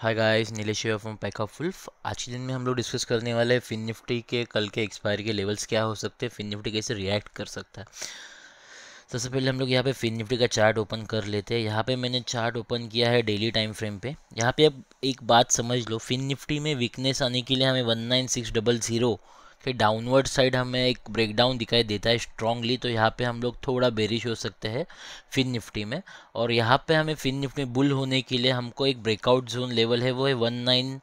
hi guys Nilesh from pack of फुल्फ आज के दिन में हम लोग डिस्कस करने वाले हैं फिन निफ्टी के कल के एक्सपायरी के लेवल्स क्या हो सकते हैं फिन निफ्टी कैसे रिएक्ट कर सकता है सबसे पहले हम लोग यहाँ पे फिन निफ्टी का चार्ट ओपन कर लेते हैं यहाँ पे मैंने चार्ट ओपन किया है डेली टाइम फ्रेम पे यहाँ पे अब एक बात समझ लो फिन निफ्टी में वीकनेस आने के लिए हमें one nine six double zero कि डाउनवर्ड साइड हमें एक ब्रेकडाउन दिखाई देता है स्ट्रांगली तो यहाँ पे हम लोग थोड़ा बेरिश हो सकते हैं फिन निफ्टी में और यहाँ पे हमें फिन निफ्टी बुल होने के लिए हमको एक ब्रेकआउट जोन लेवल है वो है one nine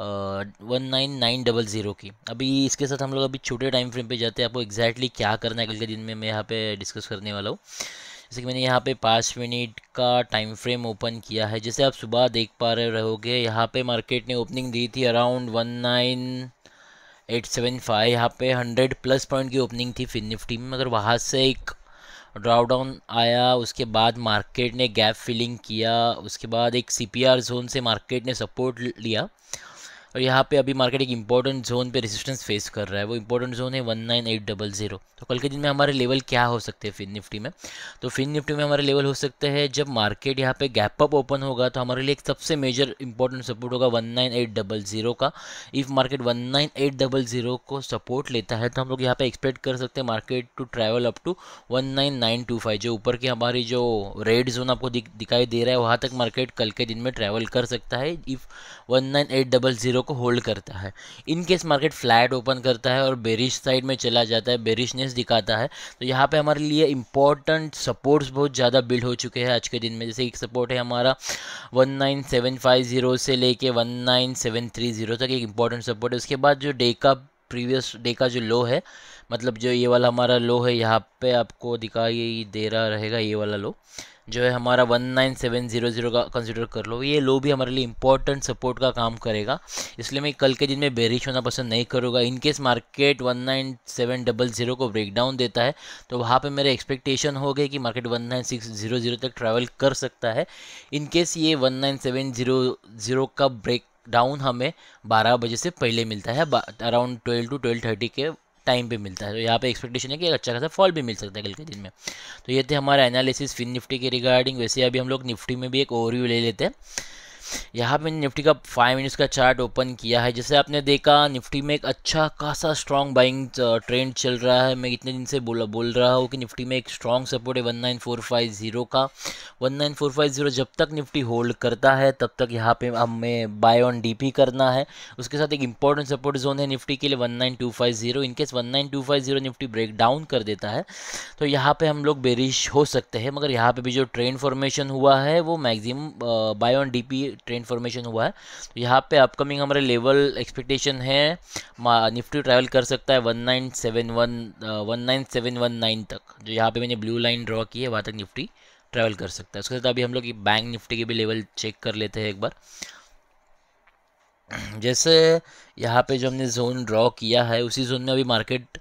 one nine nine double zero की अभी इसके साथ हम लोग अभी छोटे टाइम फ्रेम पे जाते हैं आपको एग्जैक्टली exactly क्या करना है कल के दिन में मैं यहाँ पे डिस्कस करने वाला हूँ जैसे कि मैंने यहाँ पे पाँच मिनट का टाइम फ्रेम ओपन किया है जैसे आप सुबह देख पा रहे रहोगे यहाँ पे मार्केट ने ओपनिंग दी थी around one nine eight seven five यहाँ पे हंड्रेड प्लस पॉइंट की ओपनिंग थी फिर निफ्टी में मगर वहाँ से एक ड्राउडाउन आया उसके बाद मार्केट ने गैप फिलिंग किया उसके बाद एक सी जोन से मार्केट ने सपोर्ट लिया और यहाँ पे अभी मार्केट एक इंपॉर्टेंट जोन पे रेजिस्टेंस फेस कर रहा है वो इंपॉर्टेंट जोन है one nine eight double zero तो कल के दिन में हमारे लेवल क्या हो सकते हैं फिन निफ्टी में तो फिन निफ्टी में हमारे लेवल हो सकते हैं जब मार्केट यहाँ पे गैप अप ओपन होगा तो हमारे लिए एक सबसे मेजर इंपॉर्टेंट सपोर्ट होगा one nine eight double zero का if market one nine eight double zero को सपोर्ट लेता है तो हम लोग यहाँ पे एक्सपेक्ट कर सकते हैं market to travel up to one nine nine two five जो ऊपर की हमारी जो रेड जोन आपको दिखाई दे रहा है वहाँ तक मार्केट कल के दिन में ट्रैवल कर सकता है if one nine eight double zero को होल्ड करता है in case market flat open करता है और बेरिश साइड में चला जाता है बेरिशनेस दिखाता है तो यहाँ पे हमारे लिए इंपॉर्टेंट सपोर्ट्स बहुत ज़्यादा बिल्ड हो चुके हैं आज के दिन में जैसे एक सपोर्ट है हमारा वन से लेके 19730 तक एक इंपॉर्टेंट सपोर्ट है उसके बाद जो डे का प्रीवियस डे का जो लो है मतलब जो ये वाला हमारा लो है यहाँ पे आपको दिखाई दे रहा रहेगा ये वाला लो जो है हमारा 19700 का कंसिडर कर लो ये लो भी हमारे लिए इंपॉर्टेंट सपोर्ट का काम करेगा इसलिए मैं कल के दिन में बेरिश होना पसंद नहीं करूँगा इनकेस मार्केट 19700 को ब्रेकडाउन देता है तो वहाँ पे मेरे एक्सपेक्टेशन हो गए कि मार्केट 19600 तक ट्रैवल कर सकता है इनकेस ये 19700 का ब्रेक डाउन हमें 12 बजे से पहले मिलता है अराउंड 12 टू 12:30 के टाइम पे मिलता है तो यहाँ पे एक्सपेक्टेशन है कि अच्छा खासा फॉल भी मिल सकता है कल के दिन में तो ये थे हमारा एनालिसिस फिन निफ्टी के रिगार्डिंग वैसे अभी हम लोग निफ्टी में भी एक ओवरव्यू ले लेते हैं यहाँ पे निफ्टी का फाइव मिनट्स का चार्ट ओपन किया है जैसे आपने देखा निफ्टी में एक अच्छा खासा स्ट्रॉन्ग बाइंग ट्रेंड चल रहा है मैं इतने दिन से बोला बोल रहा हूँ कि निफ्टी में एक स्ट्रॉन्ग सपोर्ट है one nine four five zero का one nine four five zero जब तक निफ्टी होल्ड करता है तब तक यहाँ पे हमें बाय ऑन डी करना है उसके साथ एक इंपॉर्टेंट सपोर्ट जोन है निफ्टी के लिए one nine two five zero in case one nine two five zero Nifty break down कर देता है तो यहाँ पर हम लोग बेरिश हो सकते हैं मगर यहाँ पर भी जो ट्रेंड फॉर्मेशन हुआ है वो मैगजिम buy on the trend formation हुआ है तो यहाँ पे अपकमिंग हमारे लेवल एक्सपेक्टेशन है निफ्टी ट्रैवल कर सकता है one nine seven one one nine seven one nine तक जो यहाँ पे मैंने ब्लू लाइन ड्रॉ की है वहाँ तक निफ्टी ट्रैवल कर सकता है उसके साथ अभी हम लोग बैंक निफ्टी के भी लेवल चेक कर लेते हैं एक बार जैसे यहाँ पे जो हमने जोन ड्रॉ किया है उसी जोन में अभी मार्केट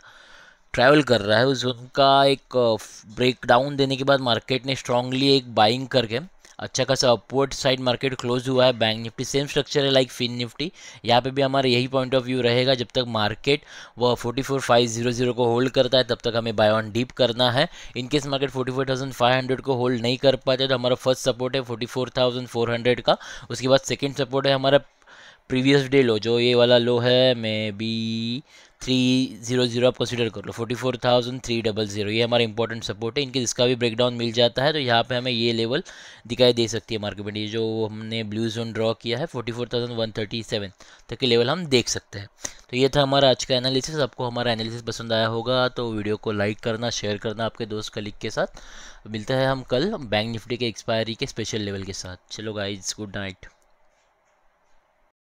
ट्रैवल कर रहा है उस जोन का एक ब्रेकडाउन देने के बाद मार्केट ने स्ट्रांगली एक बाइंग करके अच्छा खासा अपवर्ड साइड मार्केट क्लोज हुआ है बैंक निफ्टी सेम स्ट्रक्चर है लाइक फिन निफ्टी यहाँ पे भी हमारा यही पॉइंट ऑफ व्यू रहेगा जब तक मार्केट वो forty four five zero zero को होल्ड करता है तब तक हमें बाय ऑन डीप करना है in case market forty four thousand five hundred को होल्ड नहीं कर पाते तो हमारा फर्स्ट सपोर्ट है forty four thousand four hundred का उसके बाद सेकेंड सपोर्ट है हमारा प्रीवियस डे लो जो ये वाला लो है may be three zero zero आप कंसिडर कर लो forty four thousand three double zero ये हमारा इंपॉर्टेंट सपोर्ट है इनके जिसका भी ब्रेकडाउन मिल जाता है तो यहाँ पे हमें ये लेवल दिखाई दे सकती है मार्केट में ये जो हमने ब्लू जोन ड्रॉ किया है forty four thousand one thirty seven तक के लेवल हम देख सकते हैं तो ये था हमारा आज का एनालिसिस आपको हमारा एनालिसिस पसंद आया होगा तो वीडियो को लाइक करना शेयर करना आपके दोस्त कलीग के साथ मिलता है हम कल बैंक निफ्टी के एक्सपायरी के स्पेशल लेवल के साथ चलो गाइज गुड नाइट